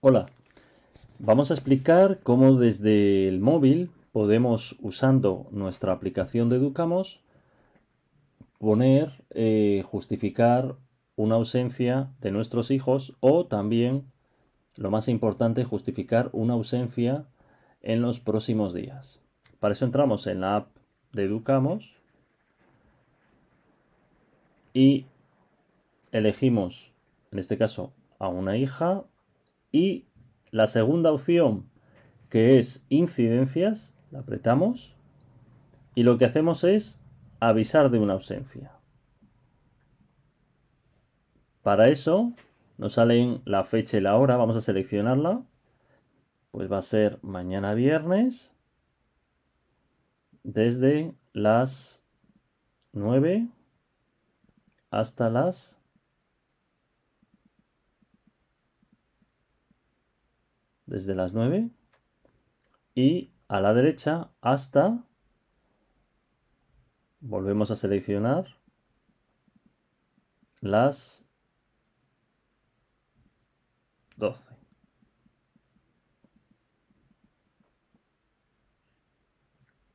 Hola, vamos a explicar cómo desde el móvil podemos, usando nuestra aplicación de Educamos, poner, eh, justificar una ausencia de nuestros hijos o también, lo más importante, justificar una ausencia en los próximos días. Para eso entramos en la app de Educamos y elegimos, en este caso, a una hija y la segunda opción, que es incidencias, la apretamos y lo que hacemos es avisar de una ausencia. Para eso nos salen la fecha y la hora, vamos a seleccionarla. Pues va a ser mañana viernes desde las 9 hasta las desde las 9 y a la derecha hasta, volvemos a seleccionar las 12.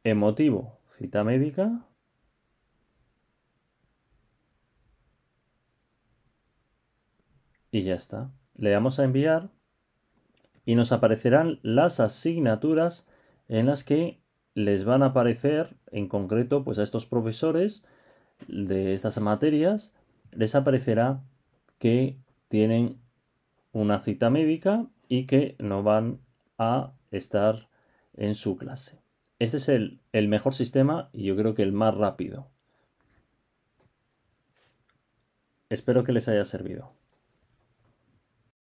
Emotivo, cita médica. Y ya está. Le damos a enviar y nos aparecerán las asignaturas en las que les van a aparecer, en concreto, pues a estos profesores de estas materias, les aparecerá que tienen una cita médica y que no van a estar en su clase. Este es el, el mejor sistema y yo creo que el más rápido. Espero que les haya servido.